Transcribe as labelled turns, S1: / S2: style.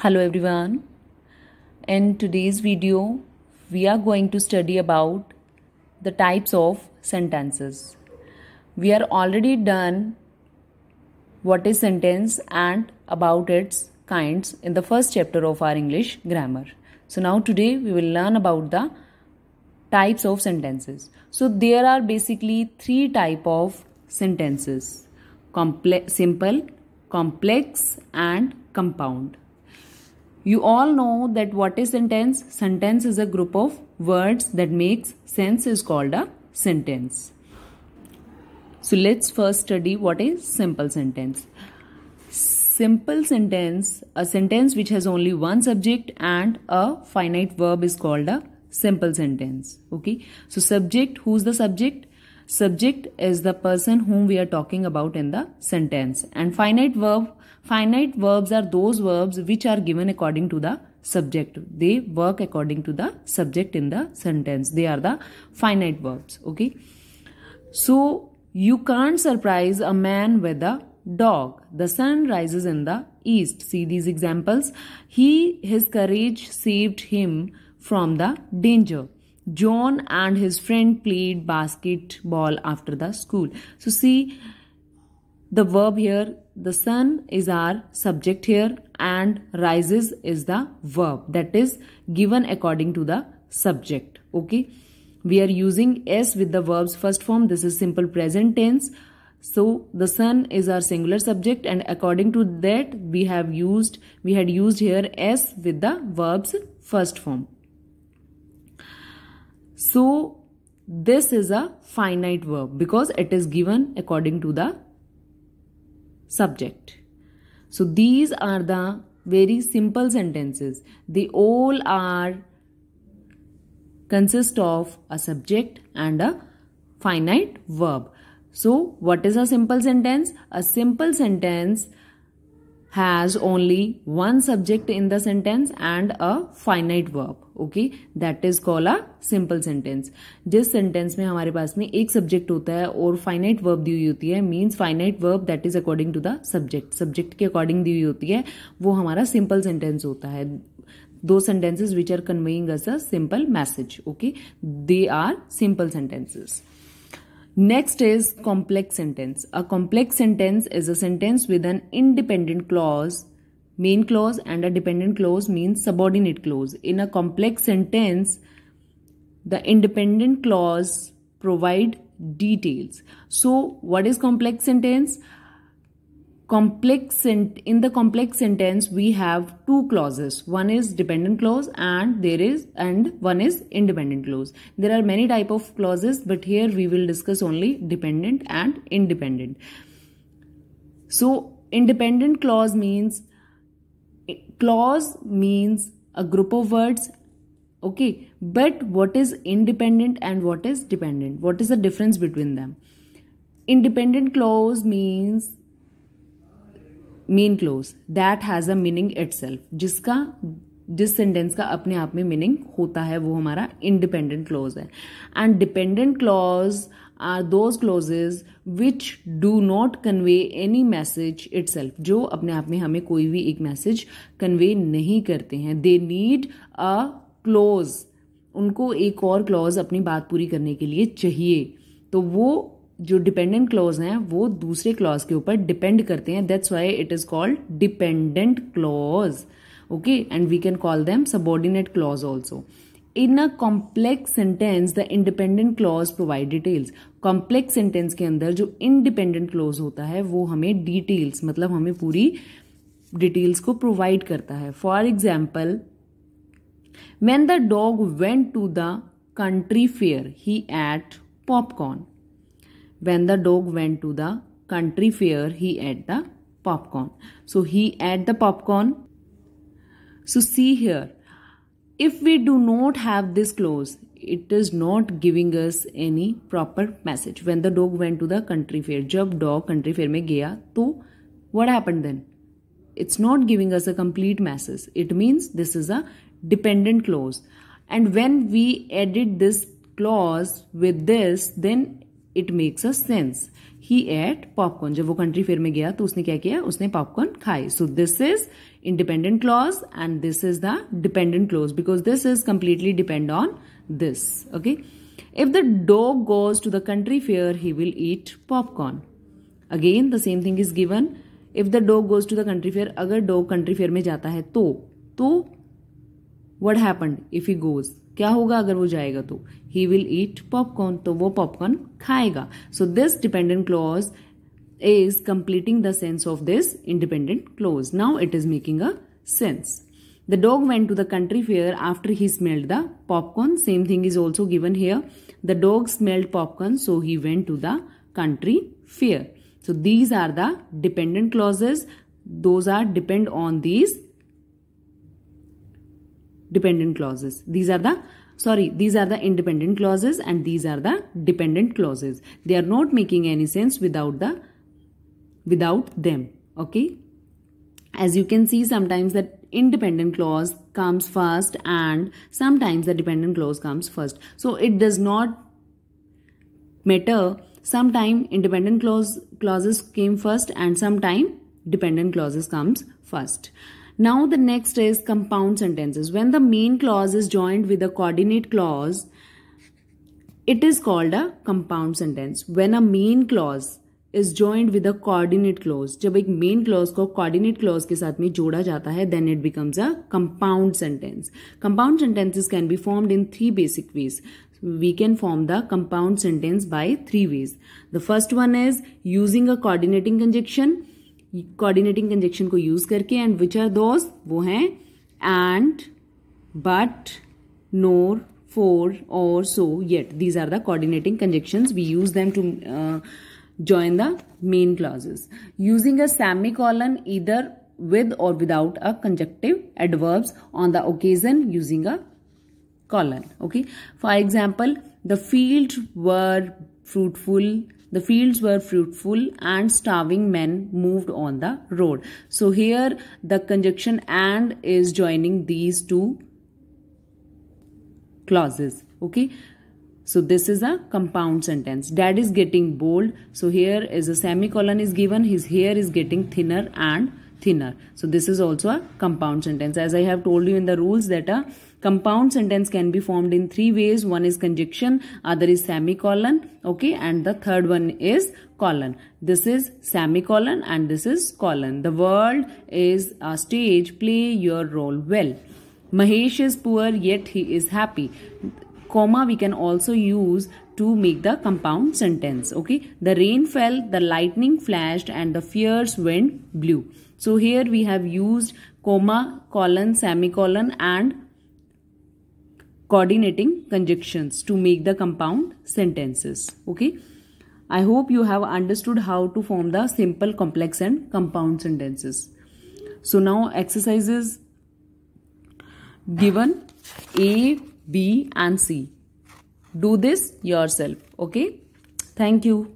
S1: hello everyone in today's video we are going to study about the types of sentences we are already done what is sentence and about its kinds in the first chapter of our english grammar so now today we will learn about the types of sentences so there are basically three type of sentences Comple simple complex and compound you all know that what is sentence? Sentence is a group of words that makes sense is called a sentence. So let's first study what is simple sentence. Simple sentence, a sentence which has only one subject and a finite verb is called a simple sentence. Okay. So subject, who's the subject? Subject is the person whom we are talking about in the sentence. And finite verb, Finite verbs are those verbs which are given according to the subject. They work according to the subject in the sentence. They are the finite verbs. Okay. So you can't surprise a man with a dog. The sun rises in the east. See these examples. He, his courage saved him from the danger. John and his friend played basketball after the school. So see the verb here the sun is our subject here and rises is the verb that is given according to the subject okay we are using s with the verb's first form this is simple present tense so the sun is our singular subject and according to that we have used we had used here s with the verb's first form so this is a finite verb because it is given according to the subject. So these are the very simple sentences. They all are consist of a subject and a finite verb. So what is a simple sentence? A simple sentence has only one subject in the sentence and a finite verb okay that is call a simple sentence जिस sentence में हमारे पास में एक subject होता है और finite verb दी हुई होती है means finite verb that is according to the subject subject के अकॉर्डिंग दी हुई होती है वो हमारा सिंपल सेंटेंस होता है दो sentences which are conveying us a simple message okay they are simple sentences Next is complex sentence. A complex sentence is a sentence with an independent clause, main clause and a dependent clause means subordinate clause. In a complex sentence, the independent clause provide details. So what is complex sentence? complex in the complex sentence we have two clauses one is dependent clause and there is and one is independent clause there are many type of clauses but here we will discuss only dependent and independent so independent clause means clause means a group of words okay but what is independent and what is dependent what is the difference between them independent clause means main clause that has a meaning self जिसका जिस sentence का अपने आप में meaning होता है वो हमारा इंडिपेंडेंट क्लॉज है and dependent clause are those clauses which do not convey any message it जो अपने आप में हमें कोई भी एक मैसेज कन्वे नहीं करते हैं दे नीड अ क्लोज उनको एक और क्लॉज अपनी बात पूरी करने के लिए चाहिए तो वो जो डिपेंडेंट क्लॉज हैं वो दूसरे क्लॉज के ऊपर डिपेंड करते हैं that's why it is called dependent clause okay and we can call them subordinate clause also in a complex sentence the independent clause provide details complex sentence के अंदर जो इंडिपेंडेंट क्लॉज होता है वो हमें डिटेल्स मतलब हमें पूरी डिटेल्स को प्रोवाइड करता है for example when the dog went to the country fair he ate popcorn when the dog went to the country fair he ate the popcorn so he ate the popcorn so see here if we do not have this clause it is not giving us any proper message when the dog went to the country fair jab dog country fair mein gaya to what happened then it's not giving us a complete message it means this is a dependent clause and when we edit this clause with this then it makes a sense he ate popcorn जब वो country fair में गया तो उसने क्या किया उसने popcorn खाई so this is independent clause and this is the dependent clause because this is completely depend on this okay if the dog goes to the country fair he will eat popcorn again the same thing is given if the dog goes to the country fair अगर dog country fair में जाता है तो तो what happen if he goes क्या होगा अगर वो जाएगा तो ही विल ईट पॉपकॉर्न तो वो पॉपकॉर्न खाएगा so this dependent clause is completing the sense of this independent clause now it is making a sense the dog went to the country fair after he smelled the popcorn same thing is also given here the dog smelled popcorn so he went to the country fair so these are the dependent clauses those are depend on these dependent clauses. These are the sorry these are the independent clauses and these are the dependent clauses they are not making any sense without the without them okay as you can see sometimes that independent clause comes first and sometimes the dependent clause comes first so it does not matter sometime independent clause clauses came first and sometime dependent clauses comes first now the next is compound sentences. When the main clause is joined with a coordinate clause, it is called a compound sentence. When a main clause is joined with a coordinate clause, जब एक main clause को coordinate clause के साथ में जोड़ा जाता है then it becomes a compound sentence. Compound sentences can be formed in three basic ways. we can form the compound sentence by three ways. The first one is using a coordinating conjunction. Coordinating conjunction को use करके and which are those वो हैं and but nor for or so yet these are the coordinating conjunction we use them to join the main clauses using a semi colon either with or without a conjunctive adverbs on the occasion using a colon okay for example the field were fruitful The fields were fruitful and starving men moved on the road. So here the conjunction and is joining these two clauses. Okay. So this is a compound sentence. Dad is getting bold. So here is a semicolon is given. His hair is getting thinner and thinner. So this is also a compound sentence. As I have told you in the rules that a Compound sentence can be formed in three ways. One is conjunction, other is semicolon, okay, and the third one is colon. This is semicolon and this is colon. The world is a stage. Play your role well. Mahesh is poor yet he is happy. Comma we can also use to make the compound sentence. Okay, the rain fell, the lightning flashed, and the fierce wind blew. So here we have used comma, colon, semicolon, and coordinating conjunctions to make the compound sentences. Okay. I hope you have understood how to form the simple, complex and compound sentences. So now exercises given A, B and C. Do this yourself. Okay. Thank you.